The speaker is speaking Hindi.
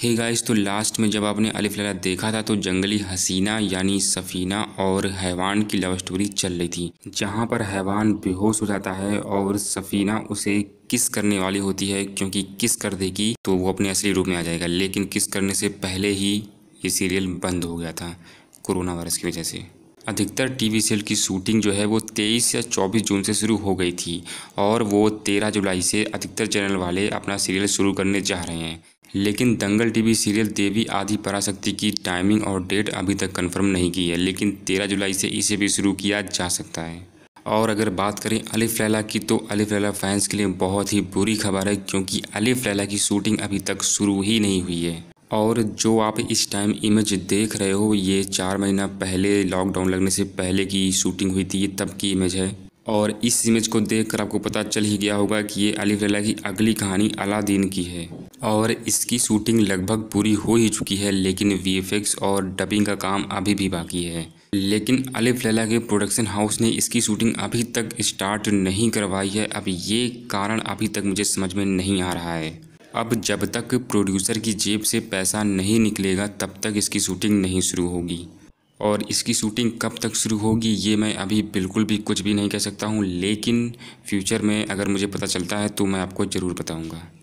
हे hey गाइस तो लास्ट में जब आपने अलिफ लला देखा था तो जंगली हसीना यानी सफ़ीना और हैवान की लव स्टोरी चल रही थी जहाँ पर हैवान बेहोश हो जाता है और सफ़ीना उसे किस करने वाली होती है क्योंकि किस कर देगी तो वो अपने असली रूप में आ जाएगा लेकिन किस करने से पहले ही ये सीरियल बंद हो गया था कोरोना वायरस की वजह से अधिकतर टीवी सीरियल की शूटिंग जो है वो 23 या 24 जून से शुरू हो गई थी और वो 13 जुलाई से अधिकतर चैनल वाले अपना सीरियल शुरू करने जा रहे हैं लेकिन दंगल टीवी सीरियल देवी आदि पराशक्ति की टाइमिंग और डेट अभी तक कंफर्म नहीं की है लेकिन तेरह जुलाई से इसे भी शुरू किया जा सकता है और अगर बात करें अलिफ लैला की तो अलिफ लैला फैंस के लिए बहुत ही बुरी खबर है क्योंकि अलिफ लैला की शूटिंग अभी तक शुरू ही नहीं हुई है और जो आप इस टाइम इमेज देख रहे हो ये चार महीना पहले लॉकडाउन लगने से पहले की शूटिंग हुई थी ये तब की इमेज है और इस इमेज को देखकर आपको पता चल ही गया होगा कि ये अली लैला की अगली कहानी अलादीन की है और इसकी शूटिंग लगभग पूरी हो ही चुकी है लेकिन वी और डबिंग का काम अभी भी बाकी है लेकिन अलिफ लैला के प्रोडक्शन हाउस ने इसकी शूटिंग अभी तक स्टार्ट नहीं करवाई है अब ये कारण अभी तक मुझे समझ में नहीं आ रहा है अब जब तक प्रोड्यूसर की जेब से पैसा नहीं निकलेगा तब तक इसकी शूटिंग नहीं शुरू होगी और इसकी शूटिंग कब तक शुरू होगी ये मैं अभी बिल्कुल भी कुछ भी नहीं कह सकता हूँ लेकिन फ्यूचर में अगर मुझे पता चलता है तो मैं आपको ज़रूर बताऊँगा